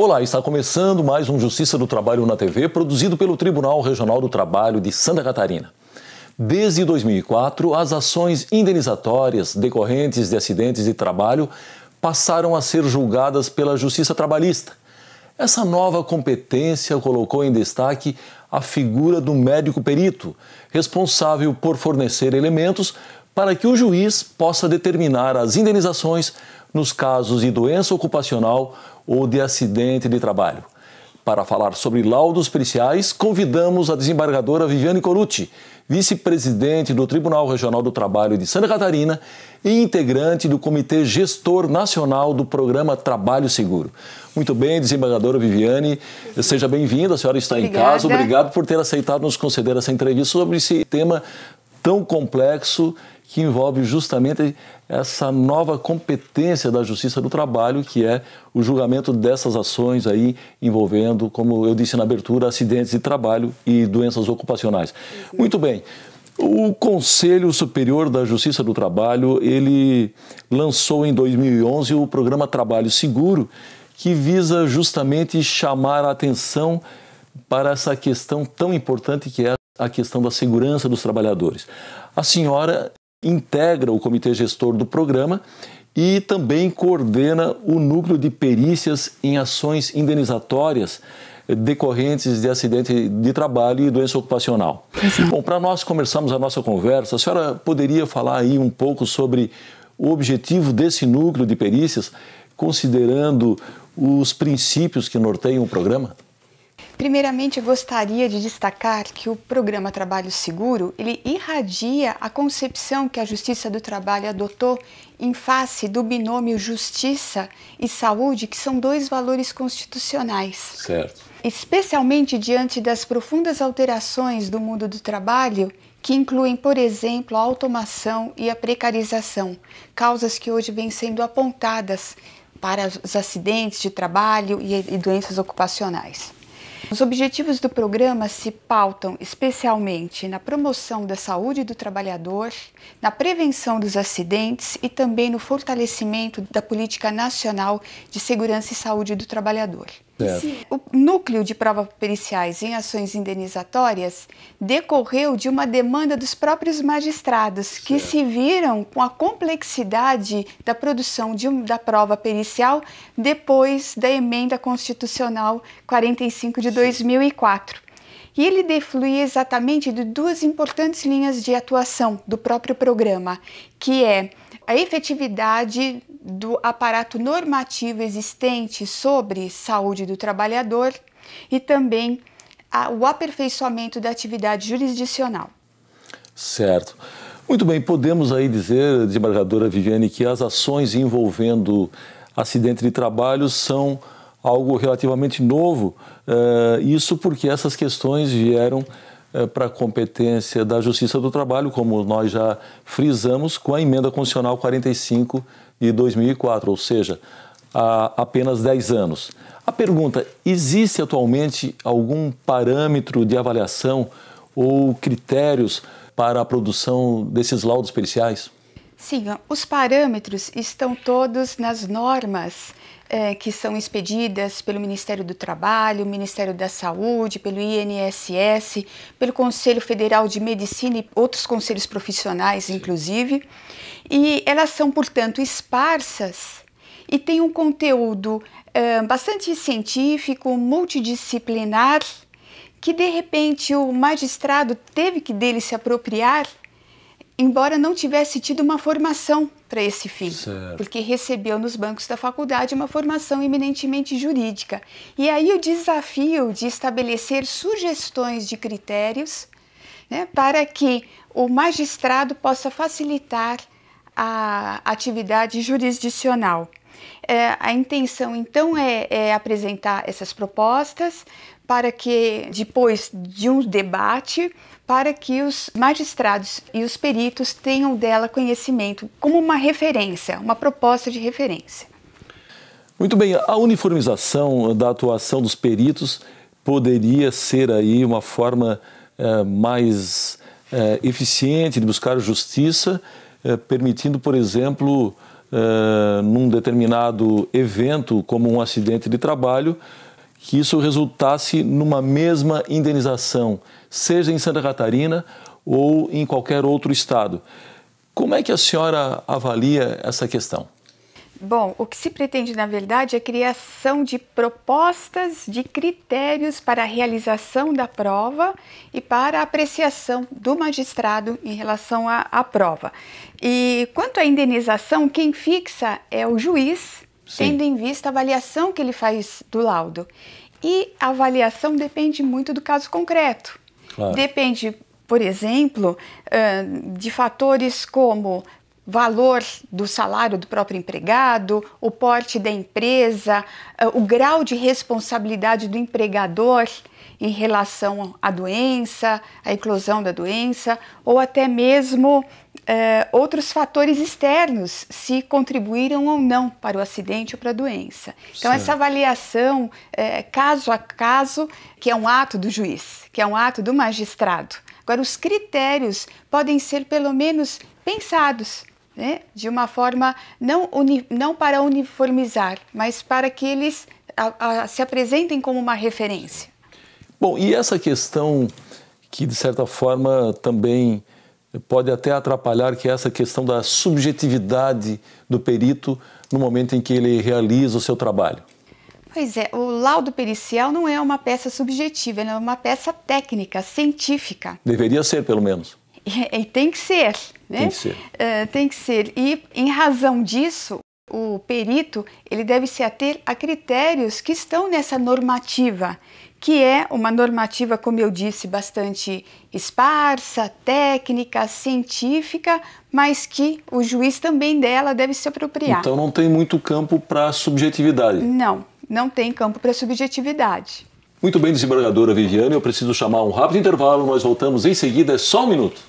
Olá, está começando mais um Justiça do Trabalho na TV, produzido pelo Tribunal Regional do Trabalho de Santa Catarina. Desde 2004, as ações indenizatórias decorrentes de acidentes de trabalho passaram a ser julgadas pela Justiça Trabalhista. Essa nova competência colocou em destaque a figura do médico perito, responsável por fornecer elementos para que o juiz possa determinar as indenizações nos casos de doença ocupacional ou de acidente de trabalho. Para falar sobre laudos periciais, convidamos a desembargadora Viviane Corucci, vice-presidente do Tribunal Regional do Trabalho de Santa Catarina e integrante do Comitê Gestor Nacional do Programa Trabalho Seguro. Muito bem, desembargadora Viviane, seja bem-vinda, a senhora está Obrigada. em casa. Obrigado por ter aceitado nos conceder essa entrevista sobre esse tema tão complexo que envolve justamente essa nova competência da Justiça do Trabalho, que é o julgamento dessas ações aí envolvendo, como eu disse na abertura, acidentes de trabalho e doenças ocupacionais. Muito bem. O Conselho Superior da Justiça do Trabalho, ele lançou em 2011 o programa Trabalho Seguro, que visa justamente chamar a atenção para essa questão tão importante que é a questão da segurança dos trabalhadores. A senhora integra o comitê gestor do programa e também coordena o núcleo de perícias em ações indenizatórias decorrentes de acidente de trabalho e doença ocupacional. Exato. Bom, para nós começarmos a nossa conversa, a senhora poderia falar aí um pouco sobre o objetivo desse núcleo de perícias, considerando os princípios que norteiam o programa? Primeiramente, gostaria de destacar que o programa Trabalho Seguro, ele irradia a concepção que a Justiça do Trabalho adotou em face do binômio justiça e saúde, que são dois valores constitucionais. Certo. Especialmente diante das profundas alterações do mundo do trabalho, que incluem, por exemplo, a automação e a precarização, causas que hoje vêm sendo apontadas para os acidentes de trabalho e doenças ocupacionais. Os objetivos do programa se pautam especialmente na promoção da saúde do trabalhador, na prevenção dos acidentes e também no fortalecimento da política nacional de segurança e saúde do trabalhador. O núcleo de provas periciais em ações indenizatórias decorreu de uma demanda dos próprios magistrados, que se viram com a complexidade da produção de, da prova pericial depois da emenda constitucional 45 de Sim. 2004 e ele deflui exatamente de duas importantes linhas de atuação do próprio programa, que é a efetividade do aparato normativo existente sobre saúde do trabalhador e também a, o aperfeiçoamento da atividade jurisdicional. Certo. Muito bem, podemos aí dizer, desembargadora Viviane, que as ações envolvendo acidente de trabalho são algo relativamente novo. Eh, isso porque essas questões vieram eh, para a competência da Justiça do Trabalho, como nós já frisamos, com a emenda constitucional 45 de 2004, ou seja, há apenas 10 anos. A pergunta: existe atualmente algum parâmetro de avaliação ou critérios para a produção desses laudos periciais? Sim, os parâmetros estão todos nas normas é, que são expedidas pelo Ministério do Trabalho, Ministério da Saúde, pelo INSS, pelo Conselho Federal de Medicina e outros conselhos profissionais, inclusive. E elas são, portanto, esparsas e têm um conteúdo é, bastante científico, multidisciplinar, que de repente o magistrado teve que dele se apropriar embora não tivesse tido uma formação para esse fim, certo. porque recebeu nos bancos da faculdade uma formação eminentemente jurídica. E aí o desafio de estabelecer sugestões de critérios né, para que o magistrado possa facilitar a atividade jurisdicional. É, a intenção, então, é, é apresentar essas propostas para que depois de um debate para que os magistrados e os peritos tenham dela conhecimento como uma referência, uma proposta de referência. Muito bem, a uniformização da atuação dos peritos poderia ser aí uma forma é, mais é, eficiente de buscar justiça, é, permitindo, por exemplo, num determinado evento, como um acidente de trabalho, que isso resultasse numa mesma indenização, seja em Santa Catarina ou em qualquer outro estado. Como é que a senhora avalia essa questão? Bom, o que se pretende, na verdade, é a criação de propostas de critérios para a realização da prova e para a apreciação do magistrado em relação à, à prova. E quanto à indenização, quem fixa é o juiz tendo em vista a avaliação que ele faz do laudo. E a avaliação depende muito do caso concreto. Claro. Depende, por exemplo, de fatores como valor do salário do próprio empregado, o porte da empresa, o grau de responsabilidade do empregador em relação à doença, à eclosão da doença ou até mesmo eh, outros fatores externos, se contribuíram ou não para o acidente ou para a doença. Então, certo. essa avaliação eh, caso a caso, que é um ato do juiz, que é um ato do magistrado. Agora, os critérios podem ser pelo menos pensados né? de uma forma não, uni, não para uniformizar, mas para que eles a, a, se apresentem como uma referência. Bom, e essa questão que de certa forma também pode até atrapalhar que é essa questão da subjetividade do perito no momento em que ele realiza o seu trabalho. Pois é, o laudo pericial não é uma peça subjetiva, é uma peça técnica, científica. Deveria ser, pelo menos. E, e tem que ser, né? Tem que ser. Uh, tem que ser. E em razão disso, o perito ele deve se ater a critérios que estão nessa normativa que é uma normativa, como eu disse, bastante esparsa, técnica, científica, mas que o juiz também dela deve se apropriar. Então não tem muito campo para subjetividade. Não, não tem campo para subjetividade. Muito bem, desembargadora Viviane, eu preciso chamar um rápido intervalo, nós voltamos em seguida, é só um minuto.